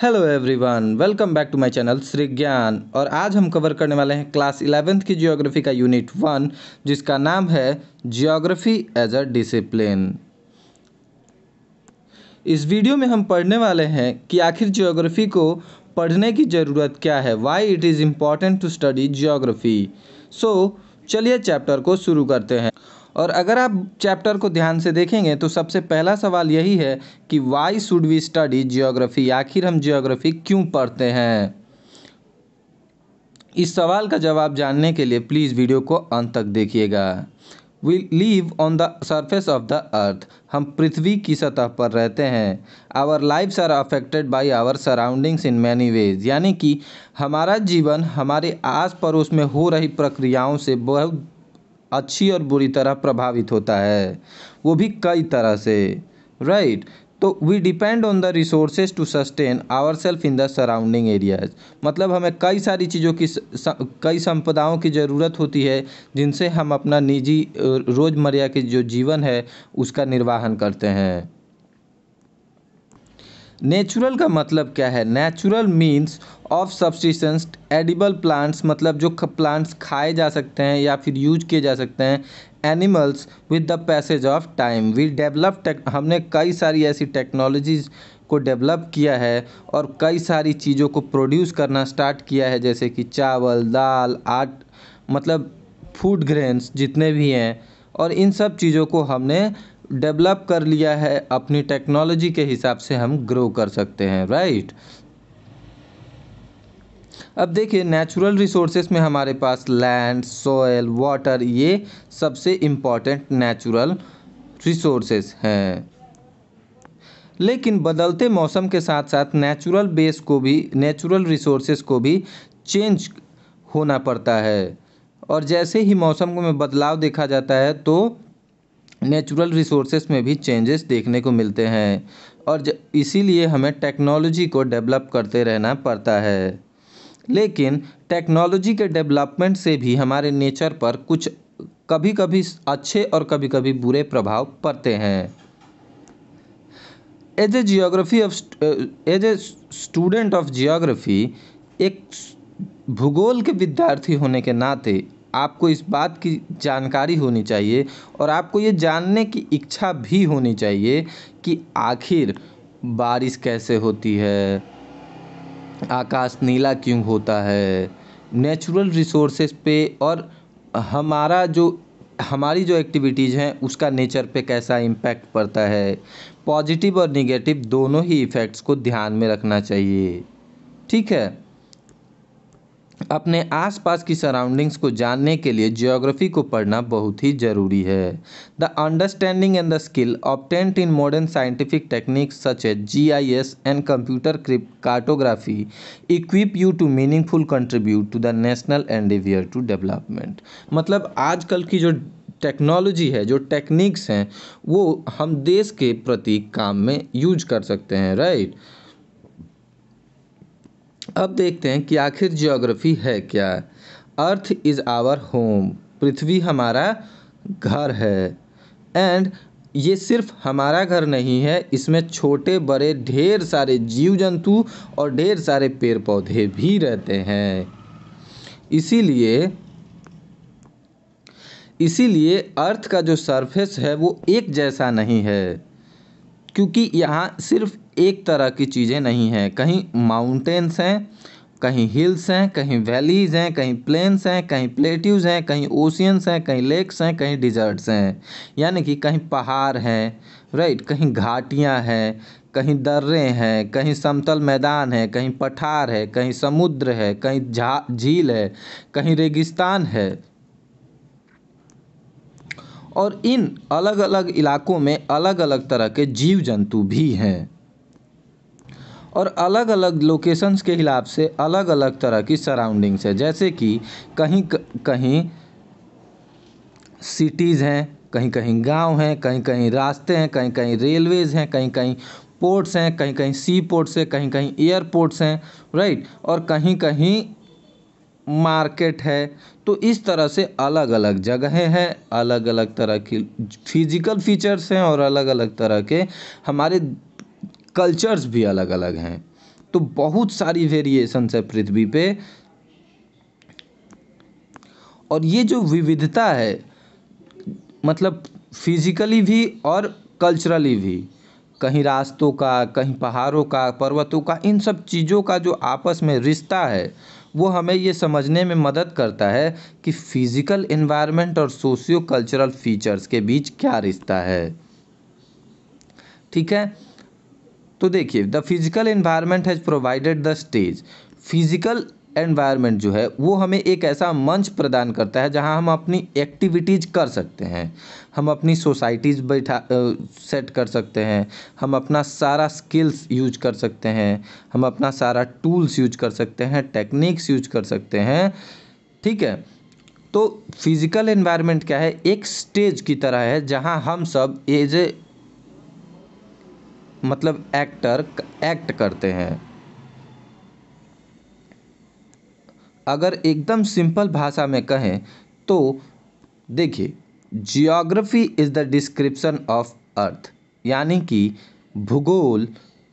Hello everyone welcome back to my channel Shri Gyan और आज हम कवर करने वाले हैं क्लास इलेवेंथ की ज्योग्राफी का यूनिट वन जिसका नाम है ज्योग्राफी एज अ डिसिप्लिन इस वीडियो में हम पढ़ने वाले हैं कि आखिर ज्योग्राफी को पढ़ने की ज़रूरत क्या है why it is important to study geography so चलिए चैप्टर को शुरू करते हैं और अगर आप चैप्टर को ध्यान से देखेंगे तो सबसे पहला सवाल यही है कि why should we study geography आखिर हम जियोग्राफी क्यों पढ़ते हैं इस सवाल का जवाब जानने के लिए प्लीज़ वीडियो को अंत तक देखिएगा we live on the surface of the earth हम पृथ्वी की सतह पर रहते हैं our lifes are affected by our surroundings in many ways यानी कि हमारा जीवन हमारे आस पड़ोस में हो रही प्रक्रियाओं से बहुत अच्छी और बुरी तरह प्रभावित होता है वो भी कई तरह से राइट right? तो we depend on the resources to sustain our self in the surrounding areas मतलब हमें कई सारी चीज़ों की कई संपदाओं की ज़रूरत होती है जिनसे हम अपना निजी रोज़मर्रा के जो जीवन है उसका निर्वाहन करते हैं नेचुरल का मतलब क्या है natural means of subsistence edible plants मतलब जो प्लांट्स खाए जा सकते हैं या फिर यूज किए जा सकते हैं animals with the passage of time we develop हमने कई सारी ऐसी टेक्नोलॉजीज़ को डेवलप किया है और कई सारी चीज़ों को प्रोड्यूस करना स्टार्ट किया है जैसे कि चावल दाल आट मतलब फूड ग्रेन्स जितने भी हैं और इन सब चीज़ों को हमने डेवलप कर लिया है अपनी टेक्नोलॉजी के हिसाब से हम ग्रो कर सकते हैं राइट अब देखिए नेचुरल रिसोर्सेज में हमारे पास लैंड सॉयल वाटर ये सबसे इम्पॉर्टेंट नेचुरल रिसोर्सेज हैं लेकिन बदलते मौसम के साथ साथ नेचुरल बेस को भी नेचुरल रिसोर्सेज को भी चेंज होना पड़ता है और जैसे ही मौसम में बदलाव देखा जाता है तो नेचुरल रिसोर्सेज में भी चेंजेस देखने को मिलते हैं और इसीलिए हमें टेक्नोलॉजी को डेवलप करते रहना पड़ता है लेकिन टेक्नोलॉजी के डेवलपमेंट से भी हमारे नेचर पर कुछ कभी कभी अच्छे और कभी कभी बुरे प्रभाव पड़ते हैं as a geography of as a student of geography एक भूगोल के विद्यार्थी होने के नाते आपको इस बात की जानकारी होनी चाहिए और आपको ये जानने की इच्छा भी होनी चाहिए कि आखिर बारिश कैसे होती है आकाश नीला क्यों होता है नेचुरल रिसोर्सेज पे और हमारा जो हमारी जो एक्टिविटीज़ हैं उसका नेचर पे कैसा इम्पैक्ट पड़ता है पॉजिटिव और निगेटिव दोनों ही इफ़ेक्ट्स को ध्यान में रखना चाहिए ठीक है अपने आसपास की सराउंडिंग्स को जानने के लिए ज्योग्राफी को पढ़ना बहुत ही ज़रूरी है the understanding and the skill obtained in modern scientific techniques such as G I S and computer क्रिप cartography equip you to meaningful contribute to the national endeavour to development मतलब आजकल की जो टेक्नोलॉजी है जो टेक्निक्स हैं वो हम देश के प्रति काम में यूज कर सकते हैं राइट right? अब देखते हैं कि आखिर ज्योग्राफी है क्या अर्थ इज़ आवर होम पृथ्वी हमारा घर है एंड ये सिर्फ हमारा घर नहीं है इसमें छोटे बड़े ढेर सारे जीव जंतु और ढेर सारे पेड़ पौधे भी रहते हैं इसीलिए इसीलिए अर्थ का जो सरफेस है वो एक जैसा नहीं है क्योंकि यहाँ सिर्फ एक तरह की चीज़ें नहीं हैं कहीं माउंटेन्स हैं कहीं हिल्स हैं कहीं वैलीज़ हैं कहीं प्लेन्स हैं कहीं प्लेट्यूज़ हैं कहीं ओशियंस हैं कहीं लेक्स हैं कहीं डिजर्ट्स हैं यानी कि कहीं पहाड़ हैं राइट कहीं घाटियाँ हैं कहीं दर्रे हैं कहीं समतल मैदान है कहीं पठार है कहीं समुद्र है कहीं झा झील है कहीं रेगिस्तान है और इन अलग अलग इलाक़ों में अलग अलग तरह के जीव जंतु भी हैं और अलग अलग लोकेशंस के हिसाब से अलग अलग तरह की सराउंडिंग्स है जैसे कि कहीं कहीं सिटीज़ हैं कहीं कहीं गांव हैं कहीं कहीं रास्ते हैं कहीं कहीं रेलवेज़ हैं कहीं कहीं पोर्ट्स हैं कहीं कहीं सी पोर्ट्स हैं कहीं कहीं एयरपोर्ट्स हैं राइट और कहीं कहीं मार्केट है तो इस तरह से अलग अलग जगहें हैं अलग अलग तरह की फिजिकल फीचर्स हैं और अलग अलग तरह के हमारे कल्चर्स भी अलग अलग हैं तो बहुत सारी वेरिएशंस है पृथ्वी पे और ये जो विविधता है मतलब फिजिकली भी और कल्चरली भी कहीं रास्तों का कहीं पहाड़ों का पर्वतों का इन सब चीज़ों का जो आपस में रिश्ता है वो हमें ये समझने में मदद करता है कि फ़िज़िकल इन्वायरमेंट और सोशियो कल्चरल फ़ीचर्स के बीच क्या रिश्ता है ठीक है तो देखिए the physical environment has provided the stage physical environment जो है वो हमें एक ऐसा मंच प्रदान करता है जहाँ हम अपनी एक्टिविटीज़ कर सकते हैं हम अपनी सोसाइटीज़ बैठा सेट कर सकते हैं हम अपना सारा स्किल्स यूज कर सकते हैं हम अपना सारा टूल्स यूज कर सकते हैं टेक्निक्स यूज कर सकते हैं ठीक है तो फिज़िकल एनवायरनमेंट क्या है एक स्टेज की तरह है जहाँ हम सब एज ए मतलब एक्टर एक्ट करते हैं अगर एकदम सिंपल भाषा में कहें तो देखिए geography is the description of earth यानी कि भूगोल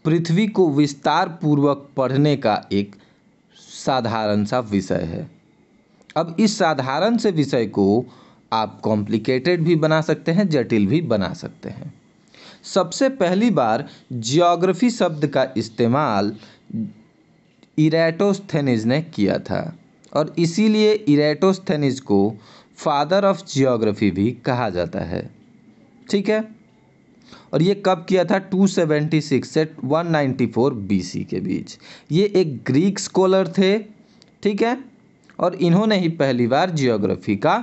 पृथ्वी को विस्तार पूर्वक पढ़ने का एक साधारण सा विषय है अब इस साधारण से विषय को आप कॉम्प्लिकेटेड भी बना सकते हैं जटिल भी बना सकते हैं सबसे पहली बार जियोग्राफी शब्द का इस्तेमाल इरेटोस्थेनिज ने किया था और इसीलिए इरेटोस्थेनिस को फादर ऑफ जियोग्राफी भी कहा जाता है ठीक है और ये कब किया था 276 से 194 नाइन्टी के बीच ये एक ग्रीक स्कॉलर थे ठीक है और इन्होंने ही पहली बार जियोग्राफी का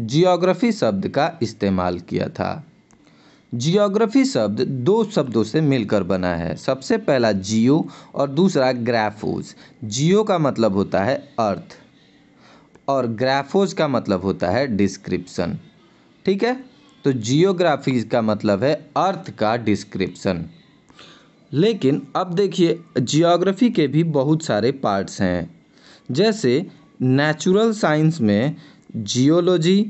जियोग्राफी शब्द का इस्तेमाल किया था जियोग्राफी शब्द दो शब्दों से मिलकर बना है सबसे पहला जियो और दूसरा ग्राफोज जियो का मतलब होता है अर्थ और ग्राफोज का मतलब होता है डिस्क्रिप्शन ठीक है तो जियोग्राफी का मतलब है अर्थ का डिस्क्रिप्शन लेकिन अब देखिए जियोग्राफी के भी बहुत सारे पार्ट्स हैं जैसे नेचुरल साइंस में geology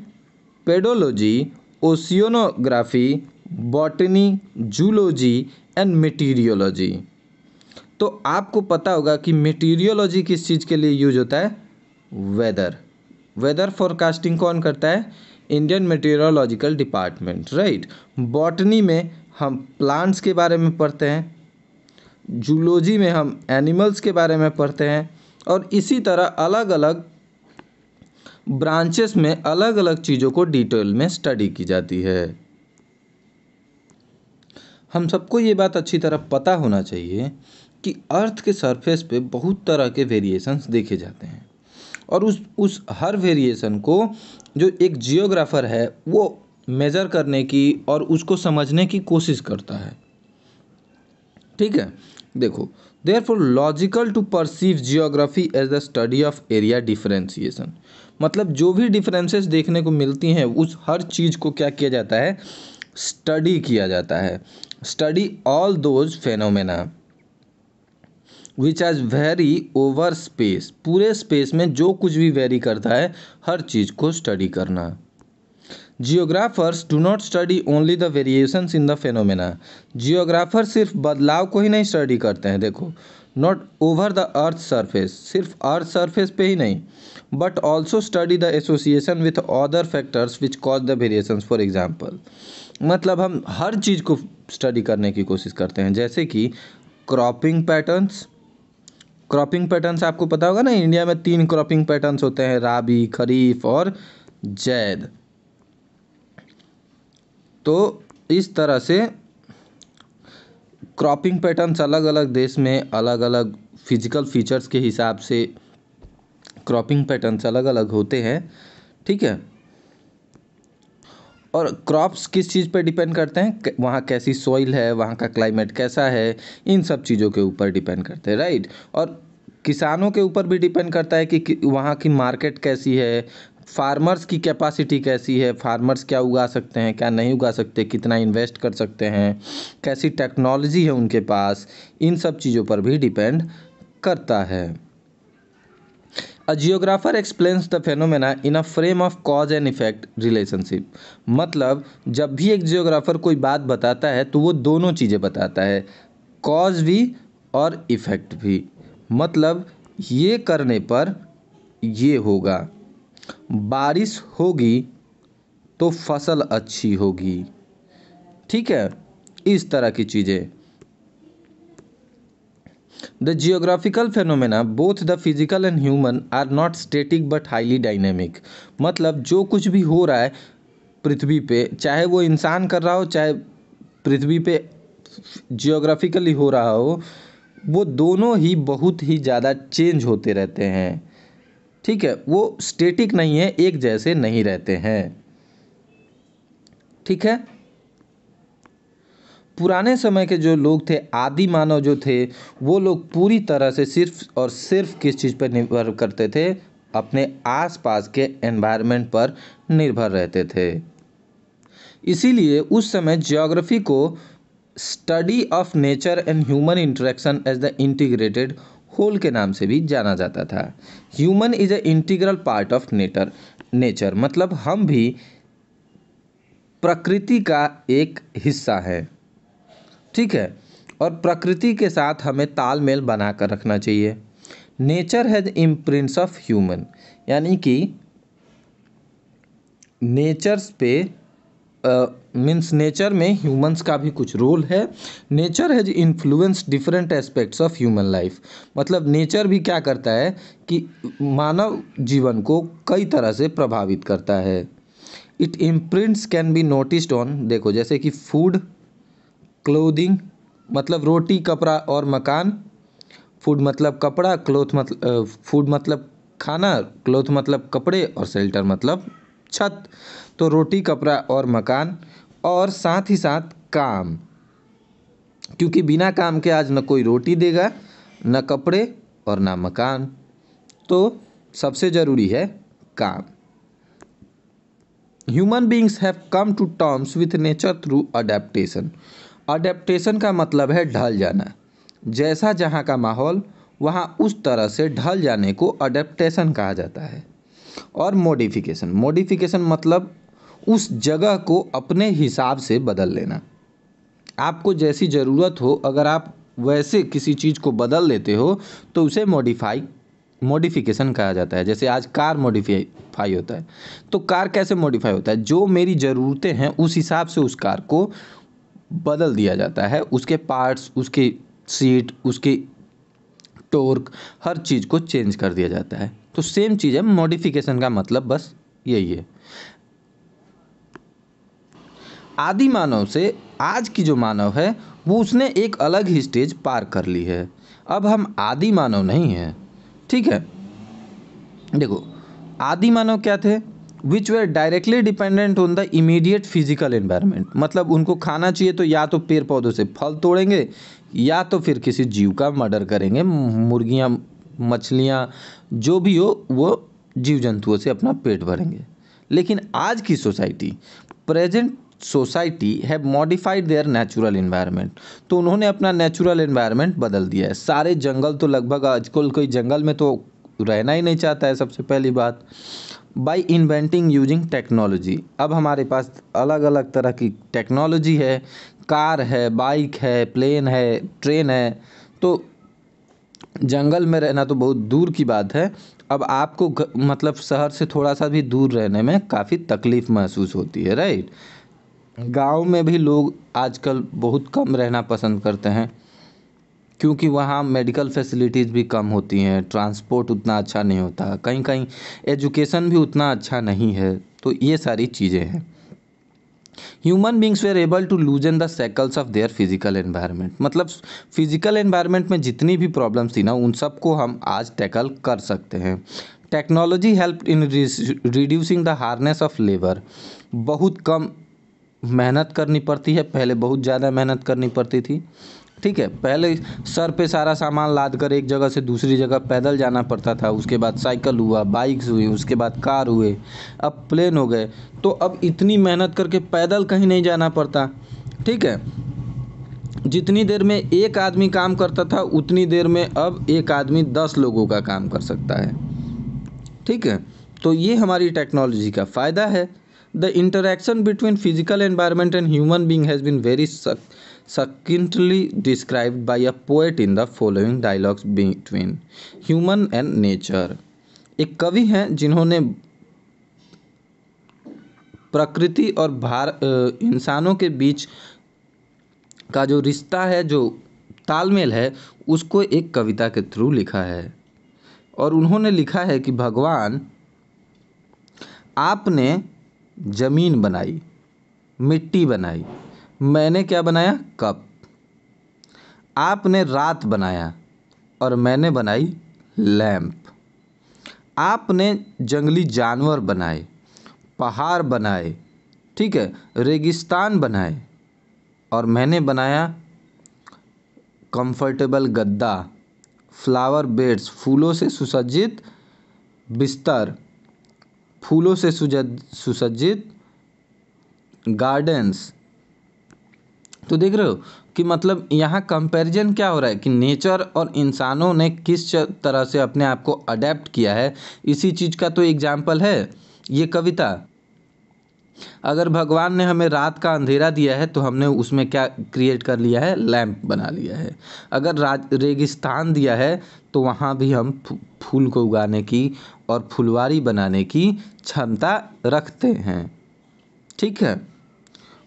pedology oceanography botany zoology and meteorology तो आपको पता होगा कि मेटीरियोलॉजी किस चीज़ के लिए यूज होता है वेदर वेदर फोरकास्टिंग कौन करता है Indian meteorological department right botany में हम प्लांट्स के बारे में पढ़ते हैं जूलॉजी में हम एनिमल्स के बारे में पढ़ते हैं और इसी तरह अलग अलग ब्रांचेस में अलग अलग चीज़ों को डिटेल में स्टडी की जाती है हम सबको ये बात अच्छी तरह पता होना चाहिए कि अर्थ के सरफेस पे बहुत तरह के वेरिएशंस देखे जाते हैं और उस उस हर वेरिएशन को जो एक जियोग्राफ़र है वो मेज़र करने की और उसको समझने की कोशिश करता है ठीक है देखो therefore logical to perceive geography as the study of area differentiation मतलब जो भी डिफरेंसेस देखने को मिलती हैं उस हर चीज़ को क्या किया जाता है स्टडी किया जाता है study all those phenomena which आज वेरी ओवर स्पेस पूरे स्पेस में जो कुछ भी वेरी करता है हर चीज़ को स्टडी करना geographers do not study only the variation in the phenomena geographer सिर्फ बदलाव को ही नहीं स्टडी करते हैं देखो not over the earth surface सिर्फ अर्थ सर्फेस पे ही नहीं but also study the association with other factors which cause the variation for example मतलब हम हर चीज़ को स्टडी करने की कोशिश करते हैं जैसे कि क्रॉपिंग पैटर्न्स क्रॉपिंग पैटर्न्स आपको पता होगा ना इंडिया में तीन क्रॉपिंग पैटर्न्स होते हैं राबी खरीफ और जैद तो इस तरह से क्रॉपिंग पैटर्न्स अलग अलग देश में अलग अलग फिजिकल फीचर्स के हिसाब से क्रॉपिंग पैटर्न्स अलग अलग होते हैं ठीक है और क्रॉप्स किस चीज़ पे डिपेंड करते हैं वहाँ कैसी सॉइल है वहाँ का क्लाइमेट कैसा है इन सब चीज़ों के ऊपर डिपेंड करते हैं राइट और किसानों के ऊपर भी डिपेंड करता है कि वहाँ की मार्केट कैसी है फार्मर्स की कैपेसिटी कैसी है फार्मर्स क्या उगा सकते हैं क्या नहीं उगा सकते कितना इन्वेस्ट कर सकते हैं कैसी टेक्नोलॉजी है उनके पास इन सब चीज़ों पर भी डिपेंड करता है a geographer explains the phenomena in a frame of cause and effect relationship मतलब जब भी एक जियोग्राफर कोई बात बताता है तो वो दोनों चीज़ें बताता है कॉज भी और इफेक्ट भी मतलब ये करने पर ये होगा बारिश होगी तो फसल अच्छी होगी ठीक है इस तरह की चीज़ें the geographical phenomena both the physical and human are not static but highly dynamic मतलब जो कुछ भी हो रहा है पृथ्वी पे चाहे वो इंसान कर रहा हो चाहे पृथ्वी पे जियोग्राफिकली हो रहा हो वो दोनों ही बहुत ही ज़्यादा चेंज होते रहते हैं ठीक है वो स्टेटिक नहीं है एक जैसे नहीं रहते हैं ठीक है पुराने समय के जो लोग थे आदि मानव जो थे वो लोग पूरी तरह से सिर्फ और सिर्फ किस चीज़ पर निर्भर करते थे अपने आसपास के एनवायरनमेंट पर निर्भर रहते थे इसीलिए उस समय ज्योग्राफी को study of nature and human interaction as the integrated whole के नाम से भी जाना जाता था human is a integral part of nature nature मतलब हम भी प्रकृति का एक हिस्सा है ठीक है और प्रकृति के साथ हमें तालमेल बना कर रखना चाहिए nature has imprints of human यानी कि नेचर्स पे मीन्स नेचर में ह्यूमंस का भी कुछ रोल है nature has influence different aspects of human life मतलब नेचर भी क्या करता है कि मानव जीवन को कई तरह से प्रभावित करता है it imprints can be noticed on देखो जैसे कि फूड क्लोदिंग मतलब रोटी कपड़ा और मकान फूड मतलब कपड़ा क्लोथ मतलब फूड मतलब खाना क्लोथ मतलब कपड़े और शेल्टर मतलब छत तो रोटी कपड़ा और मकान और साथ ही साथ काम क्योंकि बिना काम के आज न कोई रोटी देगा न कपड़े और ना मकान तो सबसे ज़रूरी है काम human beings have come to terms with nature through adaptation adaptation का मतलब है ढल जाना जैसा जहाँ का माहौल वहाँ उस तरह से ढल जाने को अडेप्टेशन कहा जाता है और मोडिफिकेशन मोडिफिकेशन मतलब उस जगह को अपने हिसाब से बदल लेना आपको जैसी ज़रूरत हो अगर आप वैसे किसी चीज़ को बदल लेते हो तो उसे मॉडिफाई मॉडिफिकेशन कहा जाता है जैसे आज कार मॉडिफाई होता है तो कार कैसे मॉडिफाई होता है जो मेरी ज़रूरतें हैं उस हिसाब से उस कार को बदल दिया जाता है उसके पार्ट्स उसके सीट उसके टोर्क हर चीज़ को चेंज कर दिया जाता है तो सेम चीज़ है मॉडिफिकेशन का मतलब बस यही है आदि मानव से आज की जो मानव है वो उसने एक अलग ही स्टेज पार कर ली है अब हम आदि मानव नहीं हैं ठीक है देखो आदि मानव क्या थे which were directly dependent on the immediate physical environment मतलब उनको खाना चाहिए तो या तो पेड़ पौधों से फल तोड़ेंगे या तो फिर किसी जीव का मर्डर करेंगे मुर्गियाँ मछलियाँ जो भी हो वो जीव जंतुओं से अपना पेट भरेंगे लेकिन आज की society present society have modified their natural environment तो उन्होंने अपना नेचुरल इन्वायरमेंट बदल दिया है सारे जंगल तो लगभग आजकल कोई जंगल में तो रहना ही नहीं चाहता है सबसे पहली बात बाई इन्वेंटिंग यूजिंग टेक्नोलॉजी अब हमारे पास अलग अलग तरह की टेक्नोलॉजी है कार है बाइक है प्लेन है ट्रेन है तो जंगल में रहना तो बहुत दूर की बात है अब आपको मतलब शहर से थोड़ा सा भी दूर रहने में काफ़ी तकलीफ़ महसूस होती है राइट गाँव में भी लोग आजकल बहुत कम रहना पसंद करते हैं क्योंकि वहाँ मेडिकल फैसिलिटीज़ भी कम होती हैं ट्रांसपोर्ट उतना अच्छा नहीं होता कहीं कहीं एजुकेशन भी उतना अच्छा नहीं है तो ये सारी चीज़ें हैं human beings were able to loose in the shackles of their physical environment मतलब फिजिकल एन्वायरमेंट में जितनी भी प्रॉब्लम्स थी ना उन सबको हम आज टैकल कर सकते हैं technology help in reducing the harness of labour बहुत कम मेहनत करनी पड़ती है पहले बहुत ज़्यादा मेहनत करनी पड़ती थी ठीक है पहले सर पे सारा सामान लाद कर एक जगह से दूसरी जगह पैदल जाना पड़ता था उसके बाद साइकिल हुआ बाइक्स हुई उसके बाद कार हुए अब प्लेन हो गए तो अब इतनी मेहनत करके पैदल कहीं नहीं जाना पड़ता ठीक है जितनी देर में एक आदमी काम करता था उतनी देर में अब एक आदमी दस लोगों का काम कर सकता है ठीक है तो ये हमारी टेक्नोलॉजी का फ़ायदा है the interaction between physical environment and human being has been very सख्त succinctly described by a poet in the following dialogues between human and nature एक कवि हैं जिन्होंने प्रकृति और भार इंसानों के बीच का जो रिश्ता है जो तालमेल है उसको एक कविता के थ्रू लिखा है और उन्होंने लिखा है कि भगवान आपने ज़मीन बनाई मिट्टी बनाई मैंने क्या बनाया कप आपने रात बनाया और मैंने बनाई लैम्प आपने जंगली जानवर बनाए पहाड़ बनाए ठीक है रेगिस्तान बनाए और मैंने बनाया कंफर्टेबल गद्दा फ्लावर बेड्स फूलों से सुसज्जित बिस्तर फूलों से सुसज्जित गार्डन्स तो देख रहे हो कि मतलब यहाँ कंपैरिजन क्या हो रहा है कि नेचर और इंसानों ने किस तरह से अपने आप को अडेप्ट किया है इसी चीज़ का तो एग्जाम्पल है ये कविता अगर भगवान ने हमें रात का अंधेरा दिया है तो हमने उसमें क्या क्रिएट कर लिया है लैम्प बना लिया है अगर राज रेगिस्तान दिया है तो वहाँ भी हम फूल को उगाने की और फुलवारी बनाने की क्षमता रखते हैं ठीक है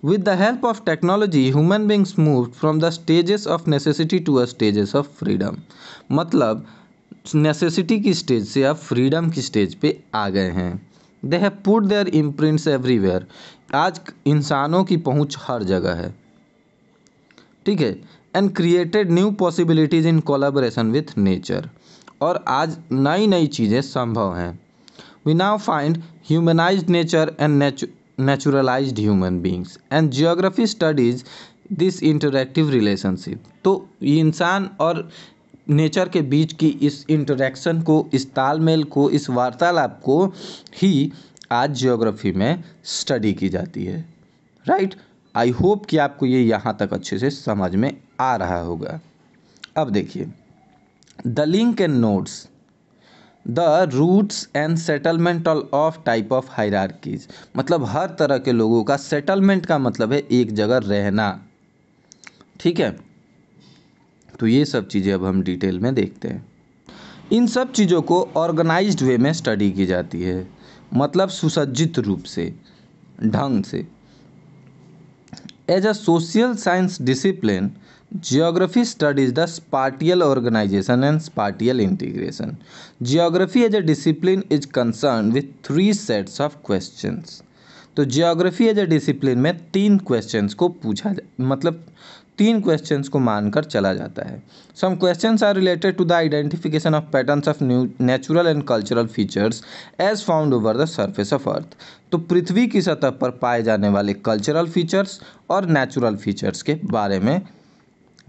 with the help of technology human beings move from the stages of necessity to a stages of freedom मतलब नेसेसिटी की स्टेज से आप फ्रीडम की स्टेज पे आ गए हैं they have put their imprints everywhere आज इंसानों की पहुंच हर जगह है ठीक है and created new possibilities in collaboration with nature और आज नई नई चीज़ें संभव हैं we now find humanise nature and नेचु naturalised human beings and geography studies this interactive relationship तो इंसान और नेचर के बीच की इस इंटरेक्शन को इस तालमेल को इस वार्तालाप को ही आज जियोग्राफी में स्टडी की जाती है राइट आई होप कि आपको ये यहाँ तक अच्छे से समझ में आ रहा होगा अब देखिए the link and notes the routes and settlement of type of hierarchies मतलब हर तरह के लोगों का सेटलमेंट का मतलब है एक जगह रहना ठीक है तो ये सब चीज़ें अब हम डिटेल में देखते हैं इन सब चीज़ों को ऑर्गेनाइज्ड वे में स्टडी की जाती है मतलब सुसज्जित रूप से ढंग से as a social science discipline geography studies the spatial organisation and spatial integration geography as a discipline is concern with three sets of question तो जियोग्राफी एज ए डिसिप्लिन में तीन क्वेश्चन को पूछा मतलब तीन क्वेश्चन को मानकर चला जाता है some question are related to the identification of pattern of new natural and cultural features as found over the surface of earth तो पृथ्वी की सतह पर पाए जाने वाले कल्चरल फीचर्स और नेचुरल फीचर्स के बारे में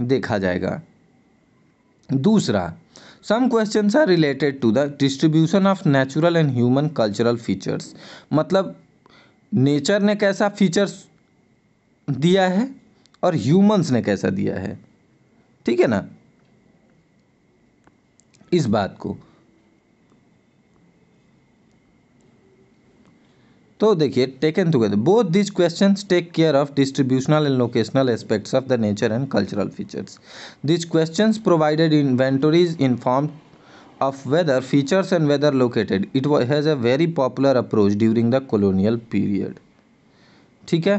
देखा जाएगा दूसरा some question are related to the distribution of natural and human cultural features मतलब नेचर ने कैसा फीचर्स दिया है और ह्यूमंस ने कैसा दिया है ठीक है ना इस बात को तो देखिए taken together both this question take care of distributional and locational aspects of the nature and cultural features this question provided inventories inform of weather features and weather located it has a very popular approach during the colonial period ठीक है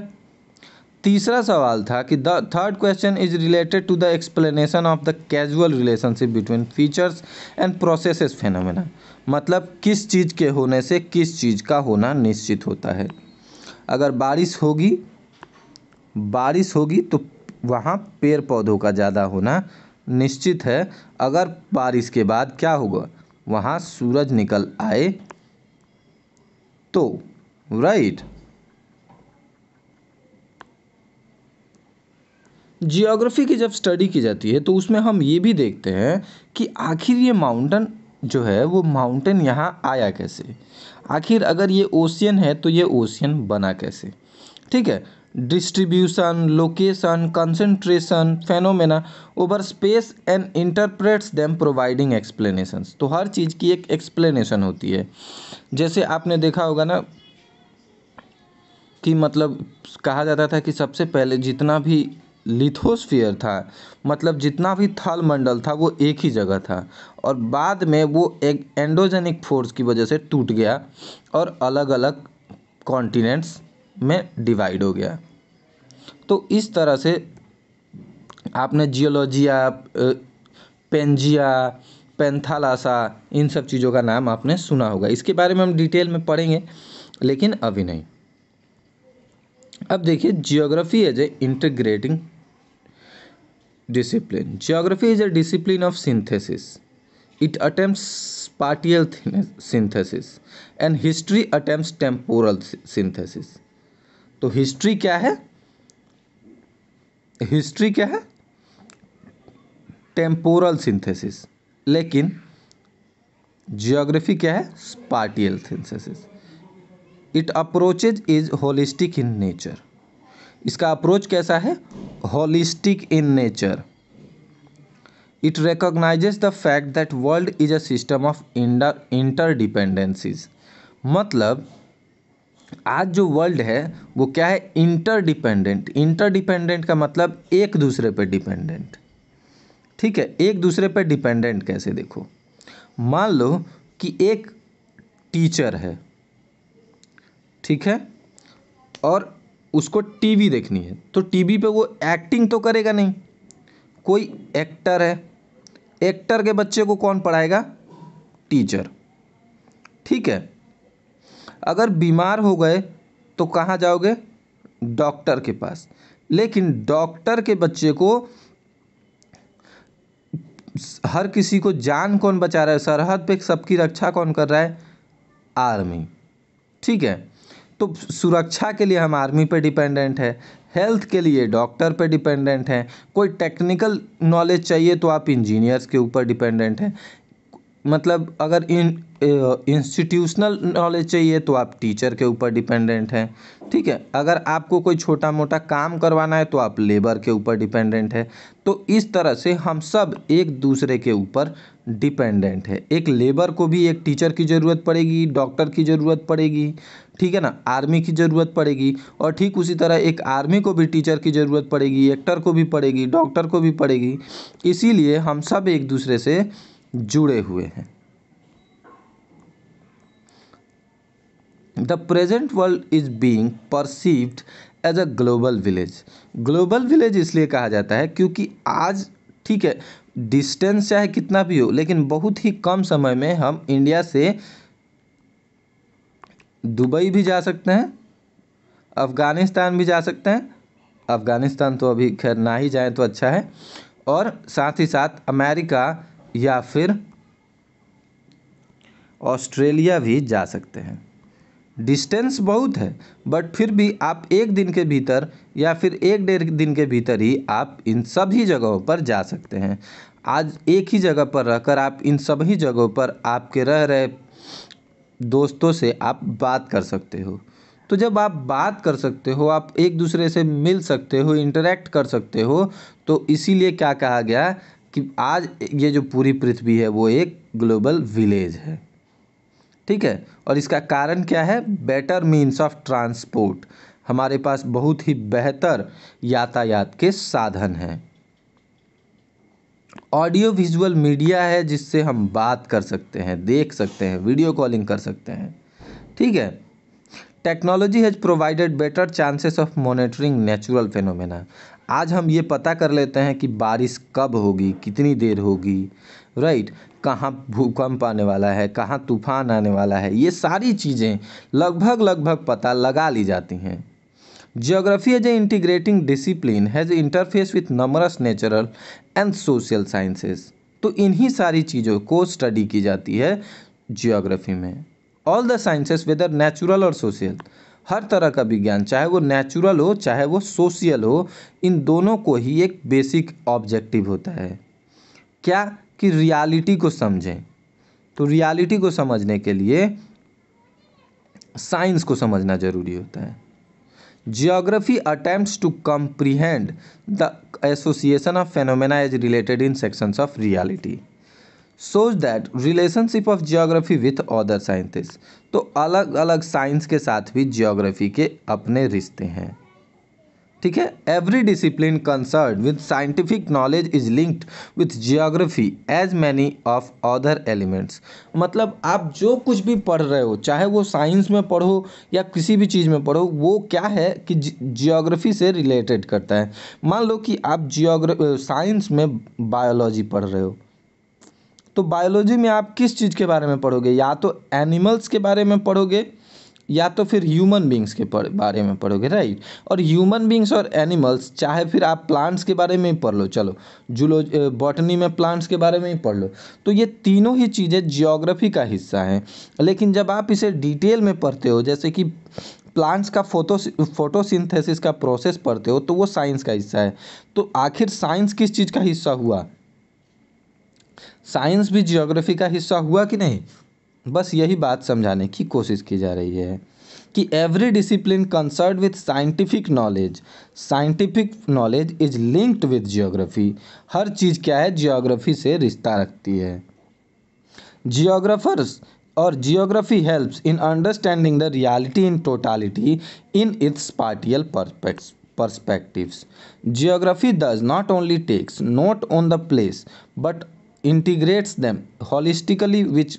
तीसरा सवाल था कि the third question is related to the explanation of the casual relationship between features and processes phenomena मतलब किस चीज़ के होने से किस चीज़ का होना निश्चित होता है अगर बारिश होगी बारिश होगी तो वहाँ पेड़ पौधों का ज़्यादा होना निश्चित है अगर बारिश के बाद क्या होगा वहाँ सूरज निकल आए तो राइट right. जियोग्राफी की जब स्टडी की जाती है तो उसमें हम ये भी देखते हैं कि आखिर ये माउंटन जो है वो माउंटेन यहाँ आया कैसे आखिर अगर ये ओशियन है तो ये ओशियन बना कैसे ठीक है distribution location concentration phenomena over space and interprets them providing explanations तो हर चीज़ की एक एक्सप्लेनेशन होती है जैसे आपने देखा होगा ना कि मतलब कहा जाता था कि सबसे पहले जितना भी लिथोस्फियर था मतलब जितना भी थल मंडल था वो एक ही जगह था और बाद में वो एक एंडोजेनिक फोर्स की वजह से टूट गया और अलग अलग कॉन्टिनेंट्स में डिवाइड हो गया तो इस तरह से आपने जियोलॉजिया पेंजिया पेंथालासा इन सब चीज़ों का नाम आपने सुना होगा इसके बारे में हम डिटेल में पढ़ेंगे लेकिन अभी नहीं अब देखिए geography as a integrating discipline geography is a discipline of synthesis it attempts spatial thin- synthesis and history attempts temporal synthesis तो हिस्ट्री क्या है हिस्ट्री क्या है टेम्पोरल सिंथेसिस लेकिन जियोग्राफी क्या है spatial synthesis it approaches is holistic in nature इसका approach कैसा है holistic in nature it recognizes the fact that world is a system interdependencies मतलब आज जो वर्ल्ड है वो क्या है इंटरडिपेंडेंट इंटरडिपेंडेंट का मतलब एक दूसरे पर डिपेंडेंट ठीक है एक दूसरे पर डिपेंडेंट कैसे देखो मान लो कि एक टीचर है ठीक है और उसको टीवी देखनी है तो टीवी पे वो एक्टिंग तो करेगा नहीं कोई एक्टर है एक्टर के बच्चे को कौन पढ़ाएगा टीचर ठीक है अगर बीमार हो गए तो कहाँ जाओगे डॉक्टर के पास लेकिन डॉक्टर के बच्चे को हर किसी को जान कौन बचा रहा है सरहद पे सबकी रक्षा कौन कर रहा है आर्मी ठीक है तो सुरक्षा के लिए हम आर्मी पर डिपेंडेंट है हेल्थ के लिए डॉक्टर पर डिपेंडेंट हैं कोई टेक्निकल नॉलेज चाहिए तो आप इंजीनियर्स के ऊपर डिपेंडेंट हैं मतलब अगर इन इंस्टीट्यूशनल नॉलेज चाहिए तो आप टीचर के ऊपर डिपेंडेंट हैं ठीक है अगर आपको कोई छोटा मोटा काम करवाना है तो आप लेबर के ऊपर डिपेंडेंट है तो इस तरह से हम सब एक दूसरे के ऊपर डिपेंडेंट है एक लेबर को भी एक टीचर की ज़रूरत पड़ेगी डॉक्टर की ज़रूरत पड़ेगी ठीक है ना आर्मी की ज़रूरत पड़ेगी और ठीक उसी तरह एक आर्मी को भी टीचर की ज़रूरत पड़ेगी एक्टर को भी पड़ेगी डॉक्टर को भी पड़ेगी इसीलिए हम सब एक दूसरे से जुड़े हुए हैं the present world is being perceived as a global village global village इसलिए कहा जाता है क्योंकि आज ठीक है डिस्टेंस चाहे कितना भी हो लेकिन बहुत ही कम समय में हम इंडिया से दुबई भी जा सकते हैं अफ़गानिस्तान भी जा सकते हैं अफ़गानिस्तान तो अभी खैर ना ही जाएँ तो अच्छा है और साथ ही साथ अमेरिका या फिर ऑस्ट्रेलिया भी जा सकते हैं डिस्टेंस बहुत है बट फिर भी आप एक दिन के भीतर या फिर एक डेढ़ दिन के भीतर ही आप इन सभी जगहों पर जा सकते हैं आज एक ही जगह पर रहकर आप इन सभी जगहों पर आपके रह रहे दोस्तों से आप बात कर सकते हो तो जब आप बात कर सकते हो आप एक दूसरे से मिल सकते हो इंटरेक्ट कर सकते हो तो इसीलिए क्या कहा गया कि आज ये जो पूरी पृथ्वी है वो एक ग्लोबल विलेज है ठीक है और इसका कारण क्या है बेटर मीन्स ऑफ ट्रांसपोर्ट हमारे पास बहुत ही बेहतर यातायात के साधन हैं ऑडियो विजुअल मीडिया है जिससे हम बात कर सकते हैं देख सकते हैं वीडियो कॉलिंग कर सकते हैं ठीक है technology has provided better chances of monitoring natural phenomena आज हम ये पता कर लेते हैं कि बारिश कब होगी कितनी देर होगी राइट कहाँ भूकंप आने वाला है कहाँ तूफान आने वाला है ये सारी चीज़ें लगभग लगभग पता लगा ली जाती हैं geography as a integrating discipline has interface with numerous natural and social sciences तो इन्हीं सारी चीज़ों को स्टडी की जाती है जियोग्राफी में all the sciences whether natural और सोशल हर तरह का विज्ञान चाहे वो नेचुरल हो चाहे वो सोशल हो इन दोनों को ही एक बेसिक ऑब्जेक्टिव होता है क्या कि रियलिटी को समझें तो रियलिटी को समझने के लिए साइंस को समझना ज़रूरी होता है geography attempt to comprehend the association of phenomena is related in sections of reality सोच that relationship of geography with other scientist तो अलग अलग साइंस के साथ भी जियोग्राफी के अपने रिश्ते हैं ठीक है every discipline concern with scientific knowledge is linked with geography as many of other elements मतलब आप जो कुछ भी पढ़ रहे हो चाहे वो साइंस में पढ़ो या किसी भी चीज़ में पढ़ो वो क्या है कि जियोग्राफी से रिलेटेड करता है मान लो कि आप जियोग्र साइंस में बायोलॉजी पढ़ रहे हो तो बायोलॉजी में आप किस चीज़ के बारे में पढ़ोगे या तो एनिमल्स के बारे में पढ़ोगे या तो फिर ह्यूमन बींग्स के बारे में पढ़ोगे राइट और ह्यूमन बींग्स और एनिमल्स चाहे फिर आप प्लांट्स के बारे में ही पढ़ लो चलो जूलो बॉटनी में प्लांट्स के बारे में ही पढ़ लो तो ये तीनों ही चीज़ें जियोग्राफी का हिस्सा हैं लेकिन जब आप इसे डिटेल में पढ़ते हो जैसे कि प्लांट्स का फोटो फोटोसिंथेसिस का प्रोसेस पढ़ते हो तो वो साइंस का हिस्सा है तो आखिर साइंस किस चीज़ का हिस्सा हुआ साइंस भी जियोग्राफी का हिस्सा हुआ कि नहीं बस यही बात समझाने की कोशिश की जा रही है कि every discipline concerned with scientific knowledge scientific knowledge is linked with geography हर चीज़ क्या है जियोग्राफी से रिश्ता रखती है जियोग्राफर्स और geography helps in understanding the reality in totality in its partial perspective geography does not only takes note on the place but integrates them holistically which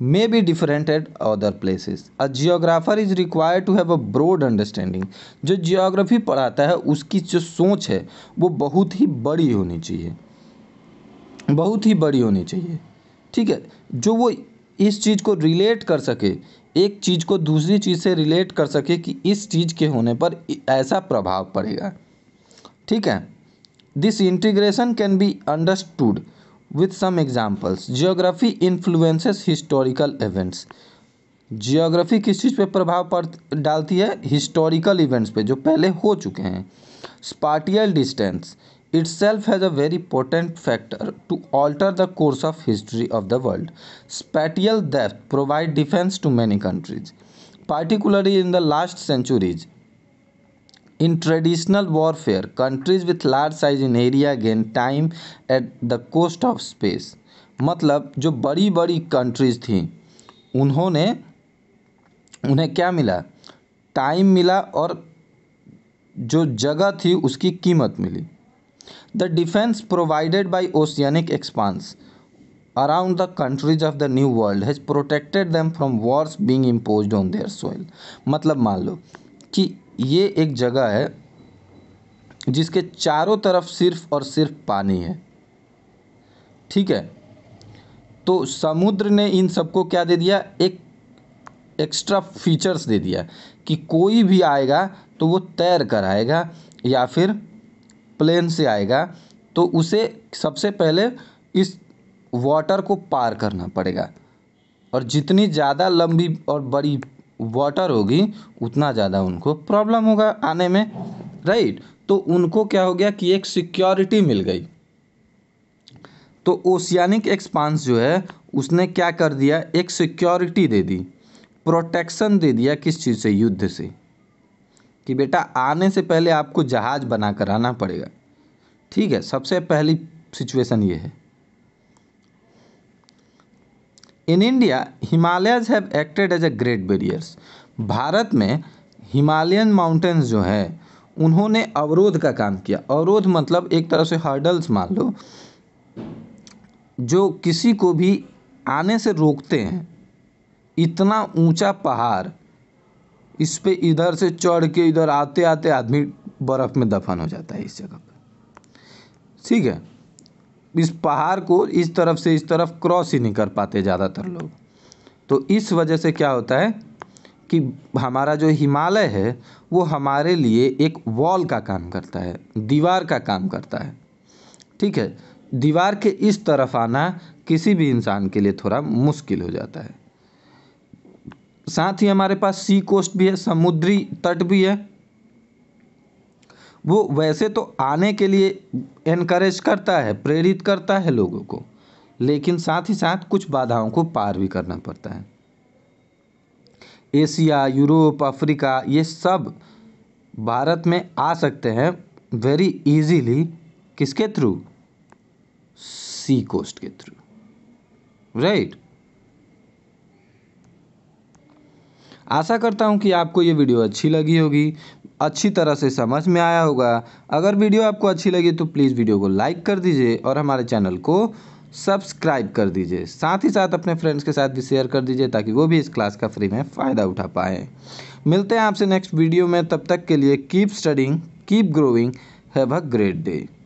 may be different at other places. A geographer is required to have a broad understanding. जो geography पढ़ाता है उसकी जो सोच है वो बहुत ही बड़ी होनी चाहिए बहुत ही बड़ी होनी चाहिए ठीक है जो वो इस चीज़ को रिलेट कर सके एक चीज़ को दूसरी चीज़ से रिलेट कर सके कि इस चीज़ के होने पर ऐसा प्रभाव पड़ेगा ठीक है this integration can be understood with some examples geography influences historical events geography किस चीज़ पे प्रभाव पड़ डालती है हिस्टोरिकल इवेंट्स पे जो पहले हो चुके हैं spatial distance itself has a very important factor to alter the course of history of the world spatial depth provide defence to many countries particularly in the last centuries in traditional warfare countries with large size in area gain time at the cost of space मतलब जो बड़ी बड़ी countries थी उन्होंने उन्हें क्या मिला time मिला और जो जगह थी उसकी कीमत मिली the defence provided by oceanic expanse around the countries of the new world has protected them from wars being impose on their soil मतलब मान लो कि ये एक जगह है जिसके चारों तरफ सिर्फ और सिर्फ पानी है ठीक है तो समुद्र ने इन सबको क्या दे दिया एक एक्स्ट्रा फीचर्स दे दिया कि कोई भी आएगा तो वो तैर कर आएगा या फिर प्लेन से आएगा तो उसे सबसे पहले इस वाटर को पार करना पड़ेगा और जितनी ज़्यादा लंबी और बड़ी वाटर होगी उतना ज़्यादा उनको प्रॉब्लम होगा आने में राइट तो उनको क्या हो गया कि एक सिक्योरिटी मिल गई तो ओशियानिक एक्सपांस जो है उसने क्या कर दिया एक सिक्योरिटी दे दी प्रोटेक्शन दे दिया किस चीज़ से युद्ध से कि बेटा आने से पहले आपको जहाज़ बना कर आना पड़ेगा ठीक है सबसे पहली सिचुएशन ये है in India Himalayas have acted as a great barriers Bharat में हिमालयन माउंटेन्स जो है उन्होंने अवरोध का काम किया अवरोध मतलब एक तरह से हर्डल्स मान लो जो किसी को भी आने से रोकते हैं इतना ऊंचा पहाड़ इस पे इधर से चढ़ के इधर आते आते आदमी बर्फ़ में दफन हो जाता है इस जगह पर ठीक है इस पहाड़ को इस तरफ से इस तरफ क्रॉस ही नहीं कर पाते ज़्यादातर लोग तो इस वजह से क्या होता है कि हमारा जो हिमालय है वो हमारे लिए एक वॉल का काम करता है दीवार का काम करता है ठीक है दीवार के इस तरफ आना किसी भी इंसान के लिए थोड़ा मुश्किल हो जाता है साथ ही हमारे पास सी कोस्ट भी है समुद्री तट भी है वो वैसे तो आने के लिए एनकरेज करता है प्रेरित करता है लोगों को लेकिन साथ ही साथ कुछ बाधाओं को पार भी करना पड़ता है एशिया यूरोप अफ्रीका ये सब भारत में आ सकते हैं वेरी इजीली किसके थ्रू सी कोस्ट के थ्रू राइट right? आशा करता हूँ कि आपको ये वीडियो अच्छी लगी होगी अच्छी तरह से समझ में आया होगा अगर वीडियो आपको अच्छी लगी तो प्लीज़ वीडियो को लाइक कर दीजिए और हमारे चैनल को सब्सक्राइब कर दीजिए साथ ही साथ अपने फ्रेंड्स के साथ भी शेयर कर दीजिए ताकि वो भी इस क्लास का फ्री में फ़ायदा उठा पाएँ मिलते हैं आपसे नेक्स्ट वीडियो में तब तक के लिए keep studying keep growing have a great day